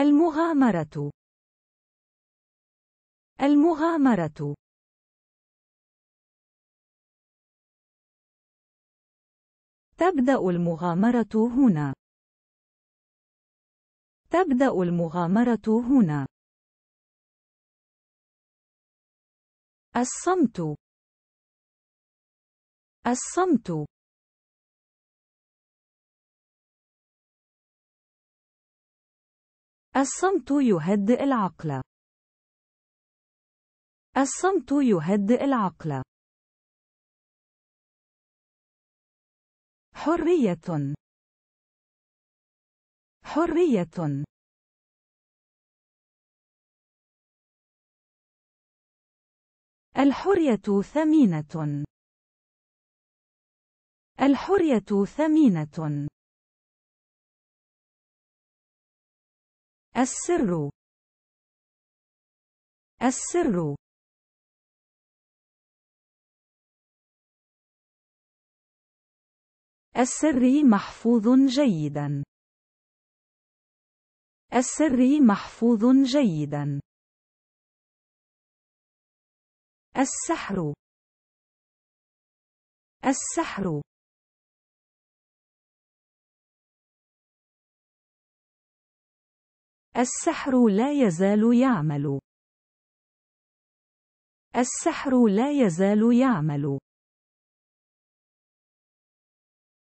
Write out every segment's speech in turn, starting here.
المغامرة المغامرة تبدأ المغامرة هنا تبدأ المغامرة هنا الصمت الصمت الصمت يهدئ العقل الصمت يهدئ العقل حرية حرية الحرية ثمينة الحرية ثمينة السر السر السري محفوظ جيدا السري محفوظ جيدا السحر السحر السحر لا يزال يعمل. السحر لا يزال يعمل.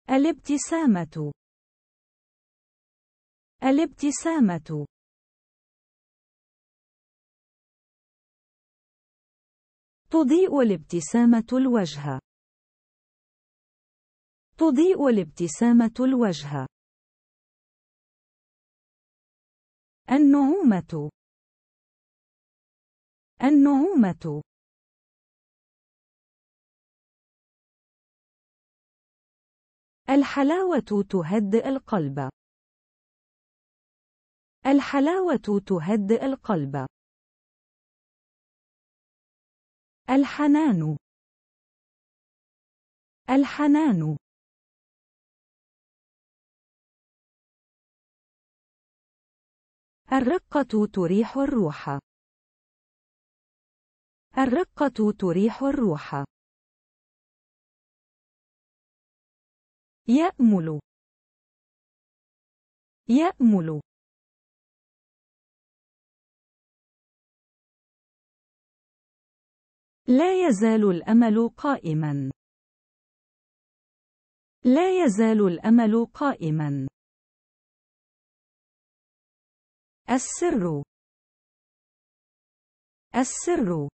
الابتسامة. الابتسامة. تضيء الابتسامة الوجه. تضيء الابتسامة الوجه. النعومة النعومة الحلاوة تهدئ القلب الحلاوة تهدئ القلب الحنان الحنان الرقة تريح الروح. الرقة تريح الروح. يأمل يأمل لا يزال الأمل قائما لا يزال الأمل قائما السر السر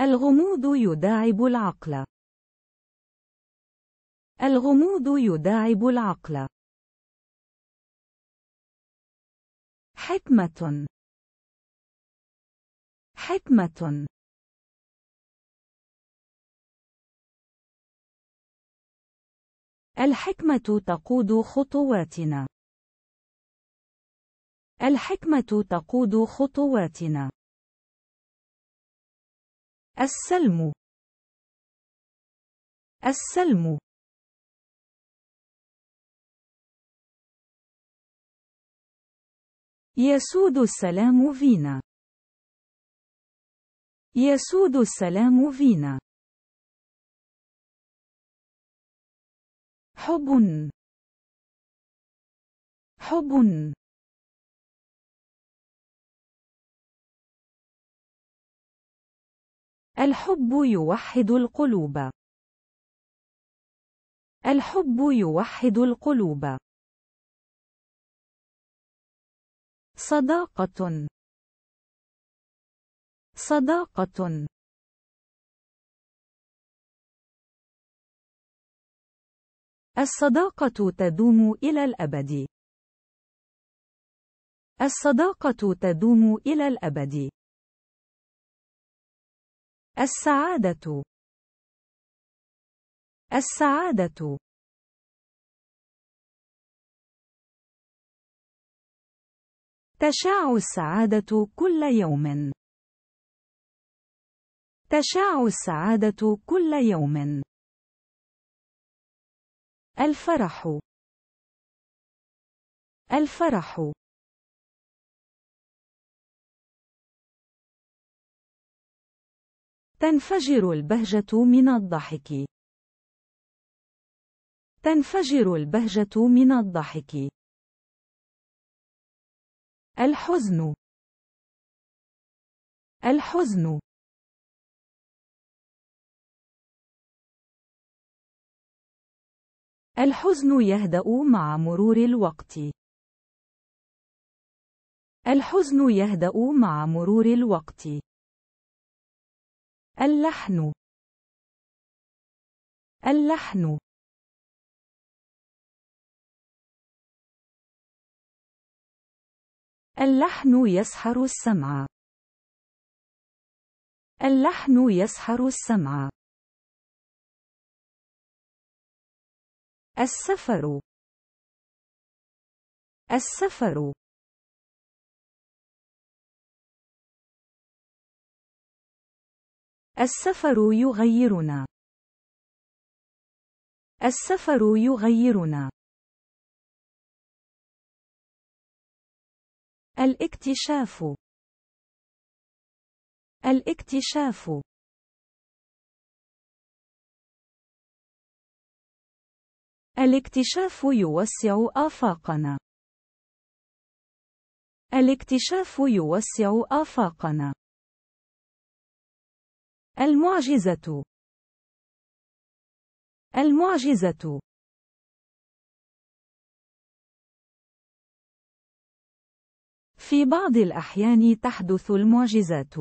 الغموض يداعب العقل الغموض يداعب العقل حكمة حكمة الحكمة تقود خطواتنا. الحكمة تقود خطواتنا. السلم السلم يسود السلام فينا يسود السلام فينا حب حب الحب يوحد القلوب الحب يوحد القلوب صداقة صداقة الصداقة تدوم إلى الأبد. الصداقة تدوم إلى الأبد. السعادة السعادة تشاع السعادة كل يوم. تشاع السعادة كل يوم. الفرح الفرح تنفجر البهجة من الضحك تنفجر البهجة من الضحك الحزن الحزن الحزن يهدأ مع مرور الوقت. الحزن يهدأ مع مرور الوقت. اللحن اللحن اللحن يسحر السمع اللحن يسحر السمع السفر السفر السفر يغيرنا السفر يغيرنا الاكتشاف الاكتشاف الاكتشاف يوسع آفاقنا. الاكتشاف يوسع آفاقنا. المعجزة المعجزة في بعض الأحيان تحدث المعجزات.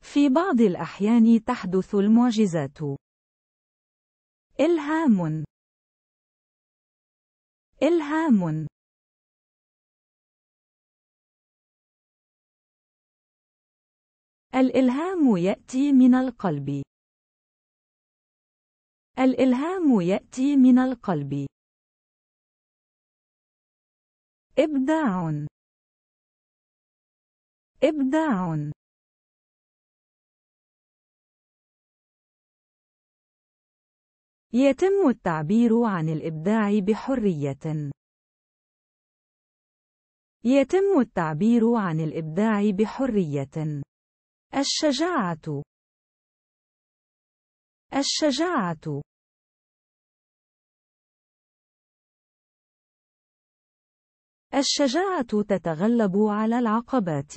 في بعض الأحيان تحدث المعجزات. إلهام إلهام الإلهام يأتي من القلب الإلهام يأتي من القلب إبداع إبداع يتم التعبير عن الإبداع بحرية. يتم التعبير عن الإبداع بحرية. الشجاعة الشجاعة الشجاعة تتغلب على العقبات.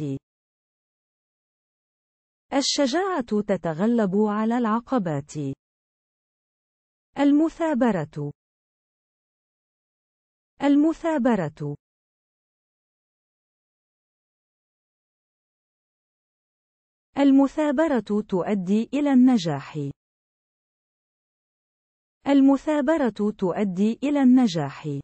الشجاعة تتغلب على العقبات. المثابرة المثابرة المثابرة تؤدي إلى النجاح. المثابرة تؤدي إلى النجاح.